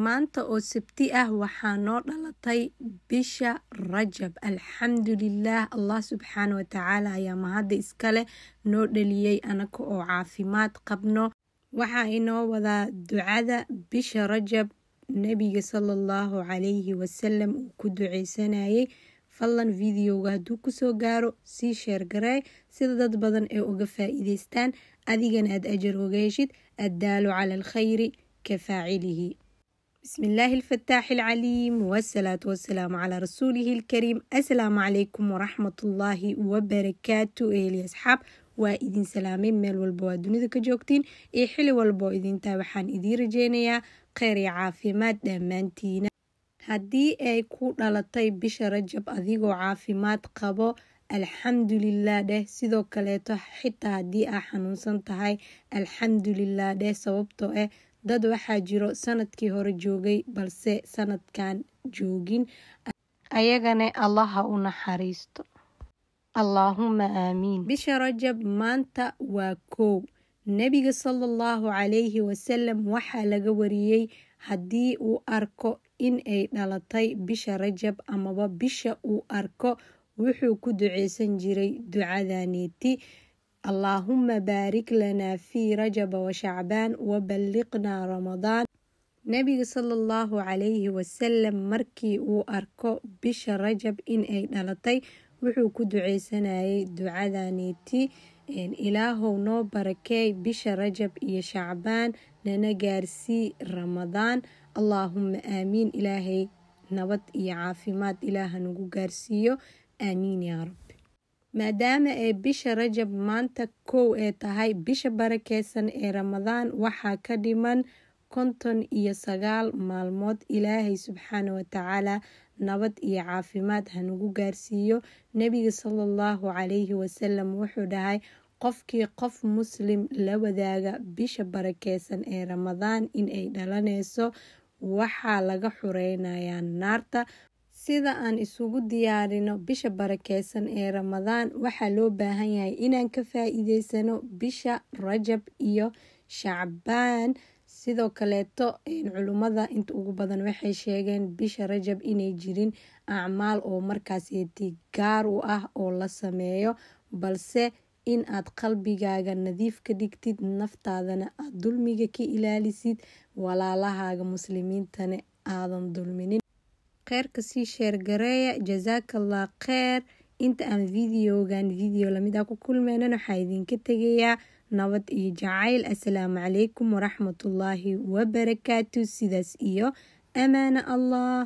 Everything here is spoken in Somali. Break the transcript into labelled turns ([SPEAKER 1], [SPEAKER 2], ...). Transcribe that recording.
[SPEAKER 1] maanta oo sabti ah waxaa noo dhalatay bisha rajab alxamdulilaah allah subxaana watacaala ayaa mahadda iskale noo dhaliyey anaka oo caafimaad qabno waxaa inoo wadaa ducada bisha rajab nebiga sala allahu calayhi wasalam uu ku duceysanayay fallan videoga hadduu kusoo gaaro sii sheergaree sida dad badan ee uga faa'iideystaan adigana aad ajar oga heshid addaalo cala alkhayri ka faacilihi بسم الله الفتاح العليم والصلاة والسلام على رسوله الكريم السلام عليكم ورحمة الله وبركاته إلي أصحاب waa idin salaamay meel walba waa dunida ka joogtiin iyo xili walba oo idintaa waxaan idiin rajeynayaa kheyr iyo caafimaad dhammaantiina haddii ay ku dhalatay bisha rajab adigoo caafimaad qabo alxamdulilah dheh sidoo kaleeto xitaa haddii aa xanuunsan tahay alxamdulilah dheh sababtoo ah dad waxaa jiro sanadkii hore joogay balse sanadkan joogin ayagane allaha u naxariisto allaahuma aamiin bisha rajab maanta waa koow nebiga salallahu calayhi wasalam waxaa laga wariyey haddii uu arko in ay dhalatay bisha rajab amaba bisha uu arko wuxuu ku duceysan jiray ducadaaneeti اللهم بارك لنا في رجب وشعبان وبلغنا ramadaan nebiga sala allahu calayhi wasalam markii uu arko bisha rajab in ay dhalatay wuxuu ku duceysanayay ducadaaniiti ilaahow noo barakeey bisha rajab iyo shacbaan nana gaarsii ramadaan allaahuma aamiin ilaahay nabad iyo caafimaad ilaaha nagu gaarsiiyo aamiin yaa rabbi maadaama ee bisha rajab maanta kow ee tahay bisha barakeysan ee ramadaan waxaa ka dhiman konton iyo sagaal maalmood ilaahay subxaana watacaala nabad iyo caafimaad hanagu gaarsiiyo nebiga salaallahu calayhi wasalam wuxuu dhahay qofkii qof muslim la wadaaga bisha barakeysan ee ramadaan inay dhalaneyso waxaa laga xureynayaa naarta sida aan isugu diyaarino bisha barakeysan ee ramadaan waxaa loo baahan yahay inaan ka faa-iideysano bisha rajab iyo shacbaan sidoo kaleeto culimmada inta ugu badan waxay sheegeen bisha rajab inay jirin acmaal oo markaaseti gaar u ah oo la sameeyo balse in aad qalbigaaga nadiif ka dhigtid naftaadana aada dulmiga ka ilaalisid walaalahaaga muslimiintana aadan dulminin kheyrka sii sheer gareeya jazaakallah kheyr inta aan videogan video lamid ah ku kulmeynan waxaa idinka tegayaa nabad iyo jacayl assalaamu calaykum waraxmatullaahi wa barakaatu sidaas iyo amaana allah